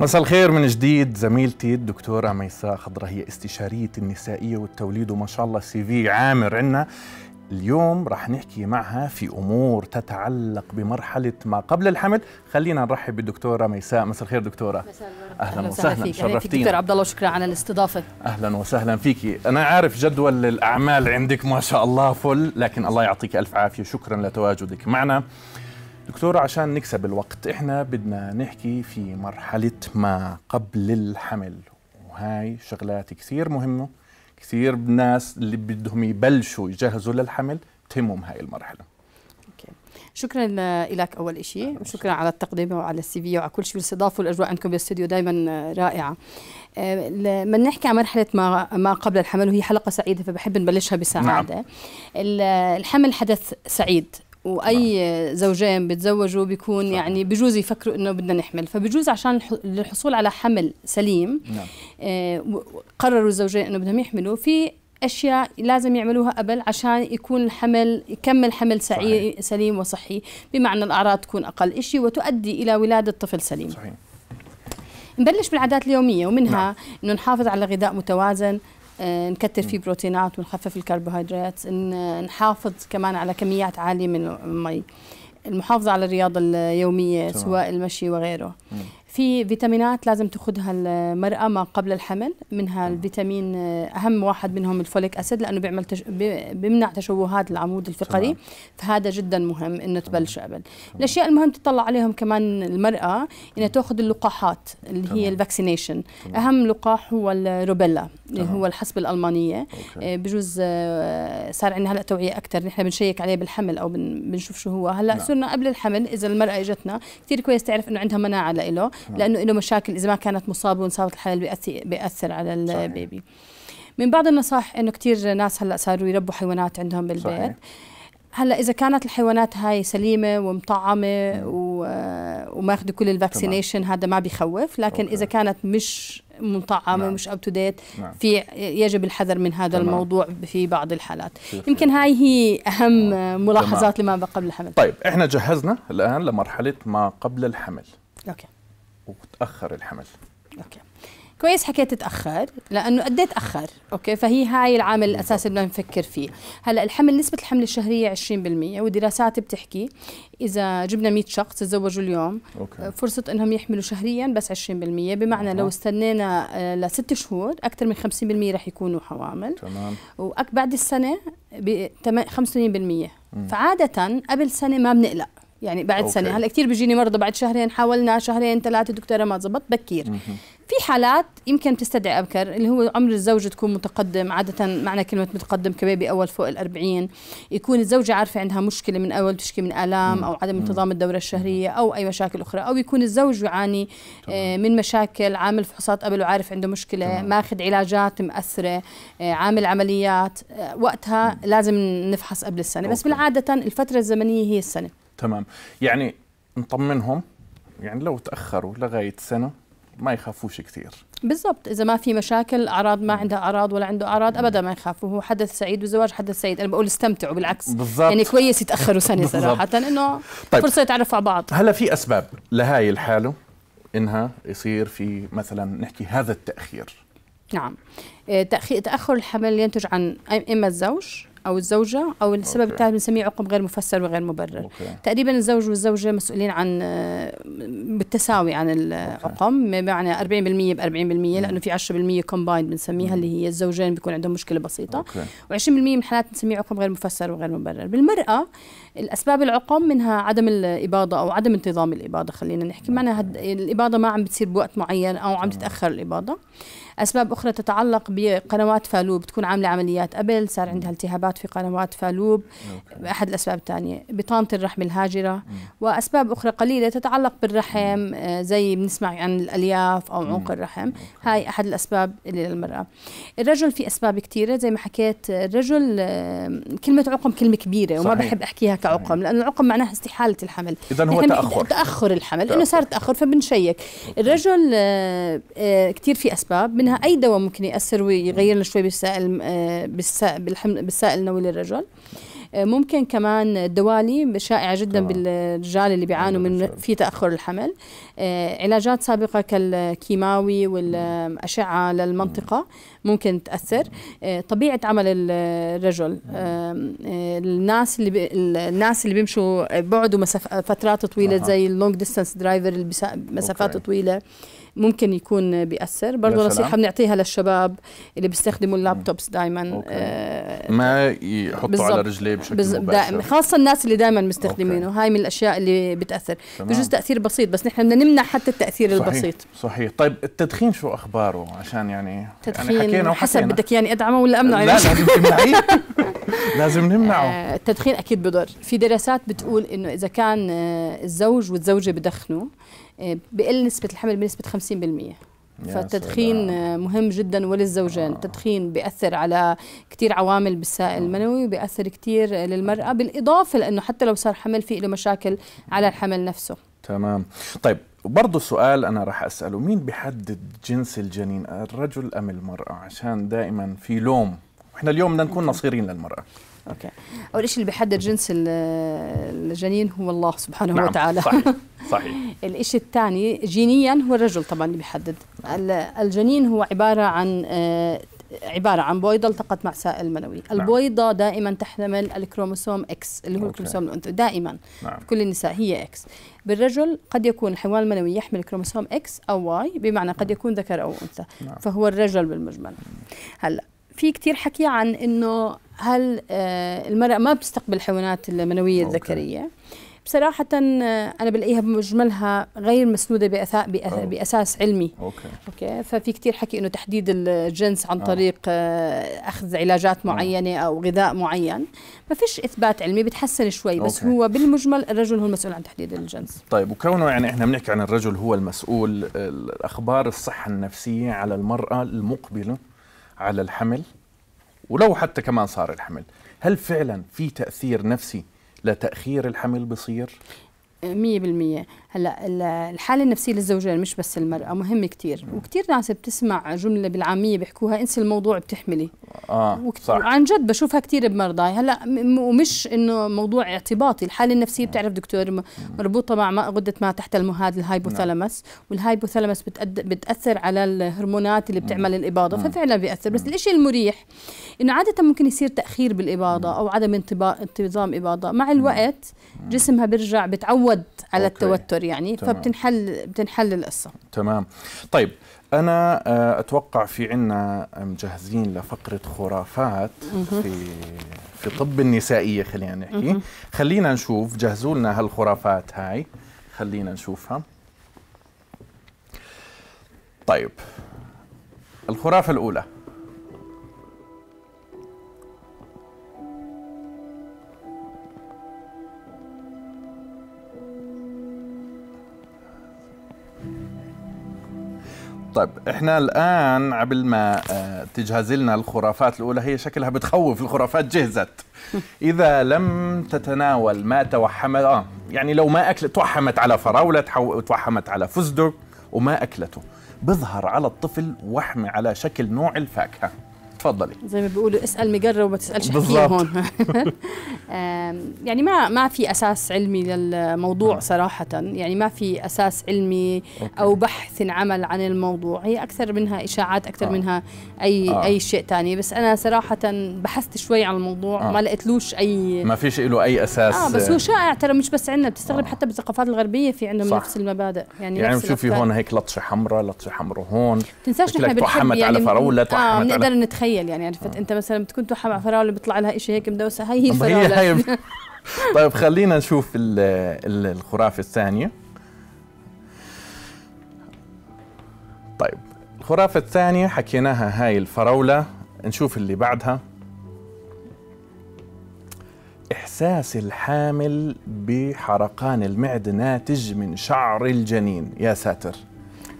مساء الخير من جديد زميلتي الدكتوره ميساء خضرة هي استشاريه النسائيه والتوليد وما شاء الله سي في عامر عندنا اليوم رح نحكي معها في امور تتعلق بمرحله ما قبل الحمل خلينا نرحب بالدكتوره ميساء مساء الخير دكتوره مساء اهلا, أهلا وسهلا يعني شرفتينا دكتور عبد الله وشكرا على الاستضافه اهلا وسهلا فيكي انا عارف جدول الاعمال عندك ما شاء الله فل لكن الله يعطيك الف عافيه شكرا لتواجدك معنا دكتور عشان نكسب الوقت احنا بدنا نحكي في مرحلة ما قبل الحمل وهاي شغلات كثير مهمة كثير ناس اللي بدهم يبلشوا يجهزوا للحمل بتهمهم هاي المرحلة أوكي. شكرا لك اول شيء وشكرا على التقديم وعلى السي في وعلى كل شيء والاستضافه والاجواء عندكم بالاستديو دائما رائعه آه، لما نحكي عن مرحله ما ما قبل الحمل وهي حلقه سعيده فبحب نبلشها بسعاده نعم. الحمل حدث سعيد واي نعم. زوجين بتزوجوا بيكون صحيح. يعني بجوز يفكروا انه بدنا نحمل فبجوز عشان الحصول على حمل سليم نعم. آه قرروا الزوجين انه بدهم يحملوا في اشياء لازم يعملوها قبل عشان يكون الحمل يكمل حمل صحيح. سليم وصحي بمعنى الاعراض تكون اقل شيء وتؤدي الى ولاده طفل سليم صحيح. نبلش بالعادات اليومية ومنها نعم. أنه نحافظ على غذاء متوازن آه، نكتر فيه بروتينات ونخفف الكربوهيدرات نحافظ كمان على كميات عاليه من المي المحافظه على الرياضه اليوميه سواء المشي وغيره في فيتامينات لازم تاخذها المراه ما قبل الحمل منها الفيتامين اهم واحد منهم الفوليك اسيد لانه بيعمل تش... بيمنع تشوهات العمود الفقري تمام. فهذا جدا مهم انه تبلش قبل الاشياء المهم تطلع عليهم كمان المراه انها تاخذ اللقاحات اللي هي الفاكسينيشن اهم لقاح هو الروبيلا اللي هو الحسب الالمانيه أوكي. آه، بجوز آه، صار عندنا هلا توعيه اكثر نحن بنشيك عليه بالحمل او بنشوف شو هو هلا نعم. صرنا قبل الحمل اذا المراه اجتنا كثير كويس تعرف انه عندها مناعه له نعم. لانه له مشاكل اذا ما كانت مصابه وانصابت الحلال بيأثر, على البيبي من بعض النصائح انه كثير ناس هلا صاروا يربوا حيوانات عندهم بالبيت صحيح. هلا اذا كانت الحيوانات هاي سليمه ومطعمه وماخذه كل الفاكسينيشن هذا ما بخوف لكن أوكي. اذا كانت مش مطعمه نعم. مش اب تو ديت في يجب الحذر من هذا تمام. الموضوع في بعض الحالات يمكن هاي هي اهم ملاحظات تمام. لما قبل الحمل طيب احنا جهزنا الان لمرحله ما قبل الحمل اوكي وتاخر الحمل اوكي كويس حكيت تاخر لانه قد إيه تاخر اوكي فهي هاي العامل الاساسي اللي بدنا نفكر فيه هلا الحمل نسبه الحمل الشهريه 20% ودراسات بتحكي اذا جبنا 100 شخص تزوجوا اليوم أوكي. فرصه انهم يحملوا شهريا بس 20% بمعنى أوه. لو استنينا آه، لست شهور اكثر من 50% رح يكونوا حوامل تمام وبعد السنه ب 85% فعاده قبل سنه ما بنقلق يعني بعد أوكي. سنه هلا كثير بيجيني مرضى بعد شهرين حاولنا شهرين ثلاثه دكتوره ما زبط بكير مه. في حالات يمكن تستدعي ابكر اللي هو عمر الزوجه تكون متقدم عاده معنى كلمه متقدم كبيبي اول فوق ال40 يكون الزوجه عارفه عندها مشكله من اول تشكي من الام او عدم انتظام الدوره الشهريه او اي مشاكل اخرى او يكون الزوج يعاني آه، من مشاكل عامل فحوصات قبل وعارف عنده مشكله ماخذ علاجات مأثره آه، عامل عمليات آه، وقتها لازم نفحص قبل السنه بس بالعاده الفتره الزمنيه هي السنه تمام يعني نطمنهم يعني لو تاخروا لغايه سنه ما يخافوش كثير بالضبط اذا ما في مشاكل اعراض ما عندها اعراض ولا عنده اعراض ابدا ما يخافوا هو حدث سعيد وزواج حدث سعيد انا بقول استمتعوا بالعكس بالضبط يعني كويس يتاخروا سنه صراحه انه طيب. فرصه يتعرفوا على بعض هلا في اسباب لهاي الحاله انها يصير في مثلا نحكي هذا التاخير نعم آه، تاخير تاخر الحمل ينتج عن اما الزوج او الزوجه او السبب الثالث بنسميه عقم غير مفسر وغير مبرر أوكي. تقريبا الزوج والزوجه مسؤولين عن آه، بالتساوي عن العقم بمعنى 40% ب 40% لانه في 10% كومبايند بنسميها اللي هي الزوجين بيكون عندهم مشكله بسيطه و20% من الحالات بنسميه عقم غير مفسر وغير مبرر بالمراه الاسباب العقم منها عدم الاباضه او عدم انتظام الاباضه خلينا نحكي معنى هد... الاباضه ما عم بتصير بوقت معين او عم تتاخر الاباضه اسباب اخرى تتعلق بقنوات فالو بتكون عامله عمليات قبل صار عندها التهابات الاصابات في قنوات فالوب أوكي. أحد الأسباب الثانية بطانة الرحم الهاجرة وأسباب أخرى قليلة تتعلق بالرحم آه، زي بنسمع عن الألياف أو عنق الرحم هاي أحد الأسباب اللي للمرأة الرجل في أسباب كثيرة زي ما حكيت آه، الرجل آه، كلمة عقم كلمة كبيرة وما صحيح. بحب أحكيها كعقم لانه لأن العقم معناها استحالة الحمل إذا هو تأخر تأخر الحمل إنه صار تأخر فبنشيك الرجل كثير في أسباب منها أي دواء ممكن يأثر ويغير لنا شوي بالسائل بالسائل للنوي للرجل آه، ممكن كمان الدوالي شائعة جدا طبعا. بالرجال اللي بيعانوا من في تأخر الحمل آه، علاجات سابقة كالكيماوي والأشعة للمنطقة ممكن تأثر آه، طبيعة عمل الرجل الناس اللي بي... الناس اللي بيمشوا بعدوا مسافات فترات طويلة زي اللونج ديستانس درايفر اللي مسافات طويلة ممكن يكون بيأثر برضه نصيحة بنعطيها للشباب اللي بيستخدموا اللابتوبس دائما آه ما يحطوا بالزبط. على رجليه بشكل بز... دائما. خاصة الناس اللي دائما مستخدمينه هاي من الأشياء اللي بتأثر بجوز تأثير بسيط بس نحن بدنا نمنع حتى التأثير صحيح. البسيط صحيح طيب التدخين شو أخباره عشان يعني, يعني تدخين يعني حكينا حسب بدك يعني أدعمه ولا أمنعه لا لازم تمنعيه لازم نمنعه آه التدخين أكيد بضر في دراسات بتقول إنه إذا كان آه الزوج والزوجة بدخنوا آه، بقل نسبة الحمل بنسبة 50% فالتدخين آه، مهم جدا وللزوجين آه. التدخين بيأثر على كثير عوامل بالسائل آه. المنوي بيأثر كثير للمرأة بالإضافة لأنه حتى لو صار حمل في له مشاكل على الحمل نفسه تمام طيب برضو سؤال أنا راح أسأله مين بيحدد جنس الجنين الرجل أم المرأة عشان دائما في لوم احنا اليوم بدنا نكون نصيرين للمرأة اوكي اول شيء اللي بيحدد جنس الجنين هو الله سبحانه نعم. وتعالى صحيح صحيح الشيء الثاني جينيا هو الرجل طبعا اللي بيحدد الجنين هو عباره عن آه، عبارة عن بويضة التقت مع سائل منوي نعم. البويضة دائما تحتمل الكروموسوم إكس اللي هو الكروموسوم الأنثوي دائما نعم. كل النساء هي إكس بالرجل قد يكون الحيوان المنوي يحمل كروموسوم إكس أو واي بمعنى قد يكون ذكر أو أنثى نعم. فهو الرجل بالمجمل هلأ في كتير حكي عن انه هل آه، المرأة ما بتستقبل الحيوانات المنوية الذكرية بصراحة آه، أنا بلاقيها بمجملها غير مسنودة بأثاء بأساس علمي أوكي. أوكي ففي كتير حكي إنه تحديد الجنس عن آه. طريق أخذ علاجات معينة أو غذاء معين ما فيش إثبات علمي بتحسن شوي بس أوكي. هو بالمجمل الرجل هو المسؤول عن تحديد الجنس طيب وكونه يعني إحنا بنحكي عن الرجل هو المسؤول الأخبار الصحة النفسية على المرأة المقبلة على الحمل ولو حتى كمان صار الحمل هل فعلا في تاثير نفسي لتاخير الحمل بصير مية بالمية هلا الحالة النفسية للزوجين مش بس المرأة مهمة كتير وكتير ناس بتسمع جملة بالعامية بيحكوها انسي الموضوع بتحملي اه وكت... صح عن جد بشوفها كتير بمرضاي هلا ومش انه موضوع اعتباطي الحالة النفسية بتعرف دكتور مربوطة مع غدة ما تحت المهاد الهايبوثالامس نعم. والهايبوثالامس بتأد... بتأثر على الهرمونات اللي بتعمل نعم. الإباضة نعم. ففعلا بيأثر بس الإشي المريح انه عادة ممكن يصير تأخير بالإباضة او عدم انتظام إباضة مع الوقت جسمها بيرجع بتعود تعود على أوكي. التوتر يعني تمام. فبتنحل بتنحل القصه تمام طيب انا آه، اتوقع في عنا مجهزين لفقره خرافات في في طب النسائيه خلينا نحكي خلينا نشوف جهزوا لنا هالخرافات هاي خلينا نشوفها طيب الخرافه الاولى طيب احنا الان قبل ما آه، تجهز لنا الخرافات الاولى هي شكلها بتخوف الخرافات جهزت اذا لم تتناول ما توحمت اه يعني لو ما اكلت توحمت على فراوله توحمت على فستق وما اكلته بظهر على الطفل وحمه على شكل نوع الفاكهه تفضلي زي ما بيقولوا اسال مجرب وما تسالش حكيم هون يعني ما ما في اساس علمي للموضوع نعم. صراحه يعني ما في اساس علمي أوكي. او بحث عمل عن الموضوع هي اكثر منها اشاعات اكثر آه. منها اي آه. اي شيء ثاني بس انا صراحه بحثت شوي عن الموضوع آه. ما لقيتلوش اي ما فيش له اي اساس اه بس هو شائع ترى مش بس عندنا بتستغرب آه. حتى بالثقافات الغربيه في عندهم نفس المبادئ يعني يعني بتشوفي هون هيك لطشه حمراء لطشه حمراء هون تنساش نحن بنحب يعني على فراوله آه نقدر نتخيل تخيل يعني عرفت آه. انت مثلا بتكون توحى مع فراوله بيطلع لها شيء هيك مدوسه هاي هي الفراوله طيب خلينا نشوف الخرافه الثانيه طيب الخرافه الثانيه حكيناها هاي الفراوله نشوف اللي بعدها إحساس الحامل بحرقان المعدة ناتج من شعر الجنين يا ساتر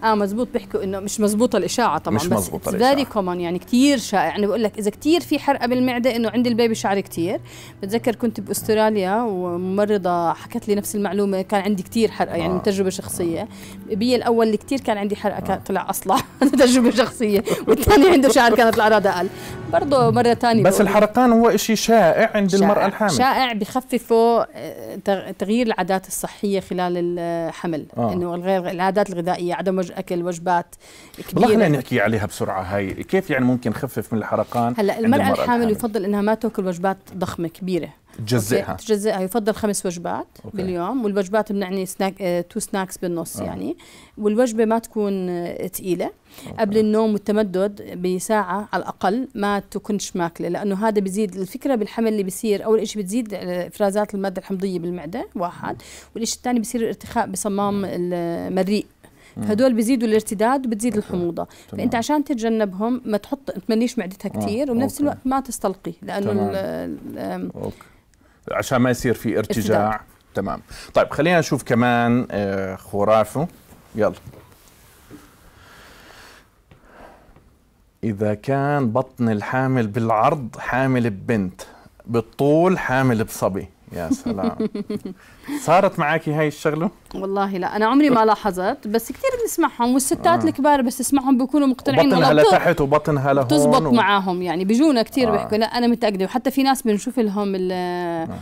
اه مزبوط بيحكوا انه مش مزبوطه الاشاعه طبعا مش بس فيري كومن يعني كثير شائع يعني بقول لك اذا كثير في حرقه بالمعده انه عند البيبي شعر كثير بتذكر كنت باستراليا وممرضه حكت لي نفس المعلومه كان عندي كثير حرقه يعني آه. من تجربه شخصيه آه. بي الاول اللي كثير كان عندي حرقه كان آه. طلع اصلع تجربه شخصيه والثاني عنده شعر كانت الاعراض اقل برضه مره ثانيه بس الحرقان هو شيء شائع عند شائع المراه الحامل شائع بخففه آه، تغيير العادات الصحيه خلال الحمل آه. انه الغير العادات الغذائيه عدم وج اكل وجبات كبيره خلينا نحكي عليها بسرعه هاي كيف يعني ممكن نخفف من الحرقان هلا المراه الحامل يفضل انها ما تاكل وجبات ضخمه كبيره تجزئها تجزئها يفضل خمس وجبات أوكي. باليوم والوجبات بنعني سناك تو آه، سناكس بالنص أوه. يعني والوجبه ما تكون ثقيله آه، قبل النوم والتمدد بساعة على الأقل ما تكونش ماكلة لأنه هذا بزيد الفكرة بالحمل اللي بصير أول شيء بتزيد آه، إفرازات المادة الحمضية بالمعدة واحد والشيء الثاني بصير ارتخاء بصمام المريء فهدول بيزيدوا الارتداد وبتزيد الحموضه فانت عشان تتجنبهم ما تحط ما تمنيش معدتها آه، كثير وبنفس الوقت ما تستلقي لانه ال الـ أوكي. عشان ما يصير في ارتجاع ارتداد. تمام طيب خلينا نشوف كمان آه، خرافه يلا إذا كان بطن الحامل بالعرض حامل ببنت بالطول حامل بصبي يا سلام صارت معك هاي الشغله والله لا انا عمري ما لاحظت بس كثير بنسمعهم والستات آه. الكبار بس تسمعهم بيكونوا مقتنعين بطنها لتحت وبطنها لهون بتزبط و... معاهم يعني بيجونا كثير آه. بيحكوا لا انا متاكده وحتى في ناس بنشوف لهم ال آه.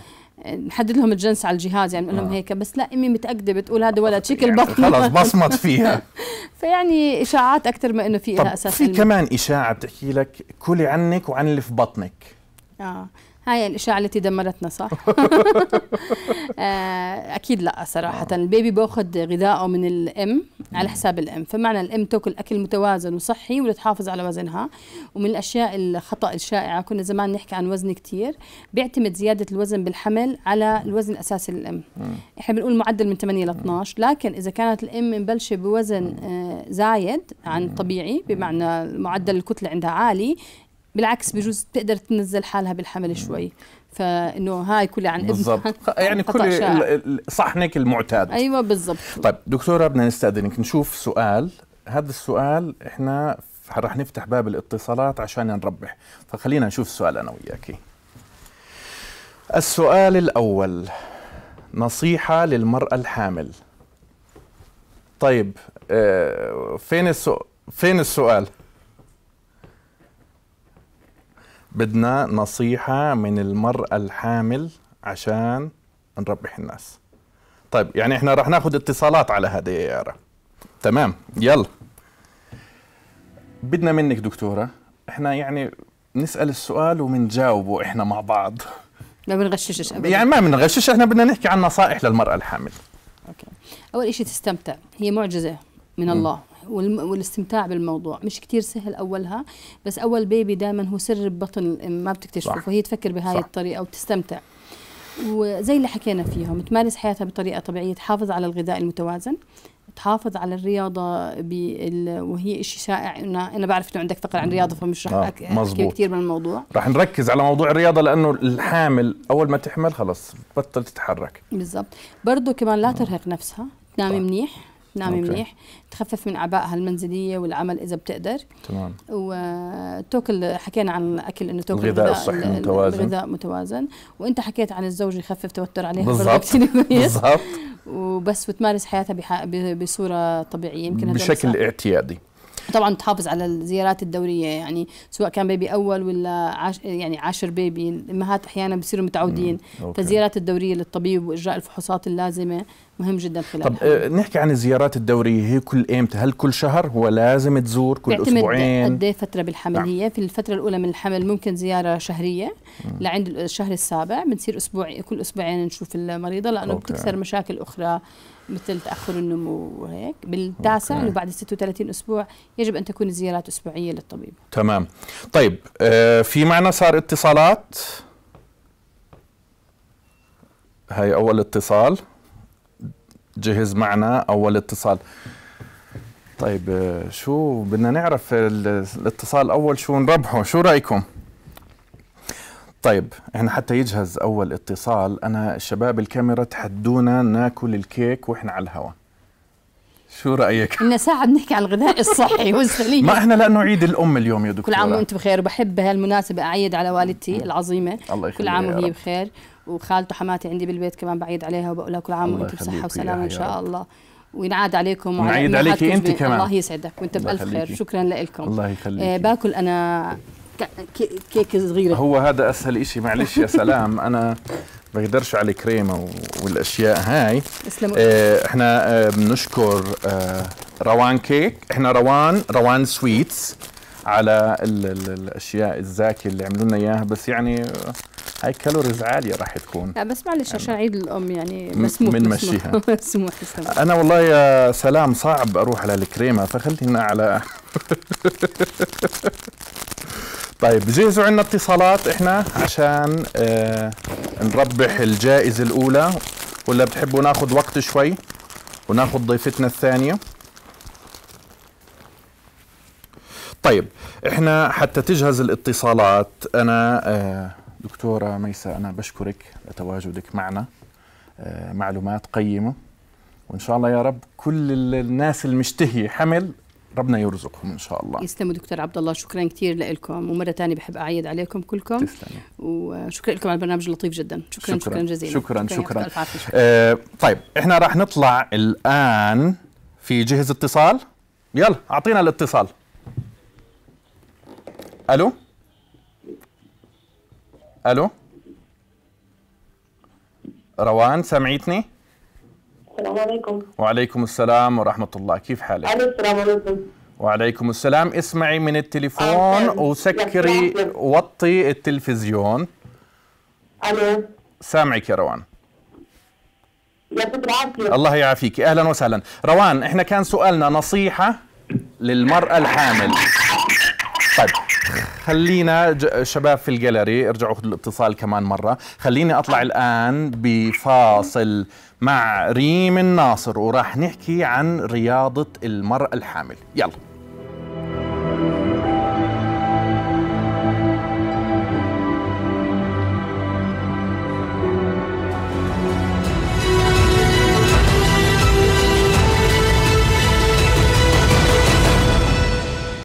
نحدد لهم الجنس على الجهاز يعني بنقول لهم آه. هيك بس لا امي متاكده بتقول هذا ولد شكل يعني بطنه خلص بصمت فيها فيعني اشاعات اكثر ما انه في لها اساس في كمان اشاعه بتحكي لك كلي عنك وعن اللي في بطنك اه هاي الإشاعة التي دمرتنا صح آه، اكيد لا صراحه آه. البيبي باخذ غذائه من الام على حساب الام فمعنى الام تاكل اكل متوازن وصحي ولتحافظ على وزنها ومن الاشياء الخطا الشائعه كنا زمان نحكي عن وزن كثير بيعتمد زياده الوزن بالحمل على الوزن الاساسي للام احنا بنقول معدل من 8 ل 12 لكن اذا كانت الام مبلشه بوزن آه، زايد عن طبيعي بمعنى معدل الكتله عندها عالي بالعكس بجوز بتقدر تنزل حالها بالحمل شوي فانه هاي كلها عن بالضبط يعني كل صحنك المعتاد ايوه بالضبط طيب دكتوره بدنا نستاذنك نشوف سؤال هذا السؤال احنا رح نفتح باب الاتصالات عشان نربح فخلينا نشوف السؤال انا وياك السؤال الاول نصيحه للمراه الحامل طيب آه، فين السؤال فين السؤال بدنا نصيحة من المرأة الحامل عشان نربح الناس طيب يعني احنا رح ناخذ اتصالات على هذه إيه يا يارا تمام يلا بدنا منك دكتورة احنا يعني نسأل السؤال وبنجاوبه احنا مع بعض ما بنغششش ابدا يعني ما بنغشش احنا بدنا نحكي عن نصائح للمرأة الحامل اوكي اول شيء تستمتع هي معجزة من الله م. والاستمتاع بالموضوع مش كتير سهل اولها بس اول بيبي دائما هو سر ببطن الام ما بتكتشفه فهي تفكر بهاي صح. الطريقه وتستمتع وزي اللي حكينا فيهم تمارس حياتها بطريقه طبيعيه تحافظ على الغذاء المتوازن تحافظ على الرياضة وهي شيء شائع أنا أنا بعرف إنه عندك فقر عن الرياضة فمش رح آه، أك... أحكي كثير من الموضوع رح نركز على موضوع الرياضة لأنه الحامل أول ما تحمل خلص بطل تتحرك بالضبط برضه كمان لا ترهق نفسها تنامي منيح تنامي أوكي. منيح تخفف من اعبائها المنزليه والعمل اذا بتقدر تمام وتاكل حكينا عن الاكل انه تاكل الغذاء الصحي متوازن الغذاء متوازن وانت حكيت عن الزوج يخفف توتر عليها بالضبط بالضبط وبس وتمارس حياتها بح... بصوره طبيعيه يمكن بشكل اعتيادي طبعا تحافظ على الزيارات الدوريه يعني سواء كان بيبي اول ولا عاش يعني عاشر بيبي الامهات احيانا بصيروا متعودين فالزيارات الدوريه للطبيب واجراء الفحوصات اللازمه مهم جدا خلال طب الحالة. آه، نحكي عن الزيارات الدوريه هي كل امتى هل كل شهر هو لازم تزور كل اسبوعين قد ايه فتره بالحمل نعم. هي في الفتره الاولى من الحمل ممكن زياره شهريه مم. لعند الشهر السابع بنصير اسبوع كل اسبوعين نشوف المريضه لانه أوكي. بتكسر مشاكل اخرى مثل تاخر النمو وهيك بالتاسع انه بعد 36 اسبوع يجب ان تكون الزيارات اسبوعيه للطبيب تمام طيب آه في معنا صار اتصالات هاي اول اتصال جهز معنا اول اتصال طيب آه، شو بدنا نعرف الاتصال اول شو نربحه شو رايكم طيب احنا حتى يجهز اول اتصال انا شباب الكاميرا تحدونا ناكل الكيك واحنا على الهواء شو رايك بدنا ساعه بنحكي عن الغذاء الصحي والسليم ما احنا لانه عيد الام اليوم يا دكتوره كل عام وانت بخير وبحب بهالمناسبه اعيد على والدتي العظيمه الله يخليك كل عام وهي بخير وخالته حماتي عندي بالبيت كمان بعيد عليها وبقول لها كل عام وانت بصحه وسلامه ان شاء الله وينعاد عليكم وعلى عليك عليكي انت كمان الله يسعدك وانت بالف خير شكرا لكم الله يخليك آه باكل انا كيكه صغيره هو هذا اسهل شيء معلش يا سلام انا بقدرش على كريمه والاشياء هاي آه احنا آه بنشكر آه روان كيك احنا روان روان سويتس على الاشياء الزاكيه اللي عملوا لنا اياها بس يعني هاي كالوريز عاليه راح تكون لا بس معلش يعني عشان عيد الام يعني مسموح من مسموح مسموح انا والله يا سلام صعب اروح على الكريمه فخلينا على طيب جهزوا عنا اتصالات احنا عشان آه نربح الجائزة الأولى ولا بتحبوا ناخذ وقت شوي وناخذ ضيفتنا الثانية طيب احنا حتى تجهز الاتصالات أنا آه دكتورة ميساء أنا بشكرك لتواجدك معنا آه، معلومات قيمة وإن شاء الله يا رب كل الناس المشتهية حمل ربنا يرزقهم ان شاء الله يسلموا دكتور عبد الله شكرا كثير لكم ومره ثانيه بحب اعيد عليكم كلكم تسلمي وشكرا لكم على البرنامج اللطيف جدا شكرا شكرا, شكرا جزيلا شكرا شكرا, شكرا. شكرا. شكرا. آه طيب احنا راح نطلع الان في جهز اتصال يلا اعطينا الاتصال الو الو روان سامعيتني؟ السلام عليكم وعليكم السلام ورحمة الله كيف حالك؟ السلام عليكم وعليكم السلام اسمعي من التليفون آه. وسكري وطي التلفزيون الو سامعك يا روان الله يعافيك اهلا وسهلا روان احنا كان سؤالنا نصيحه للمراه الحامل طيب خلينا شباب في الجاليري ارجعوا خذوا الاتصال كمان مره خليني اطلع الان بفاصل مع ريم الناصر وراح نحكي عن رياضه المراه الحامل يلا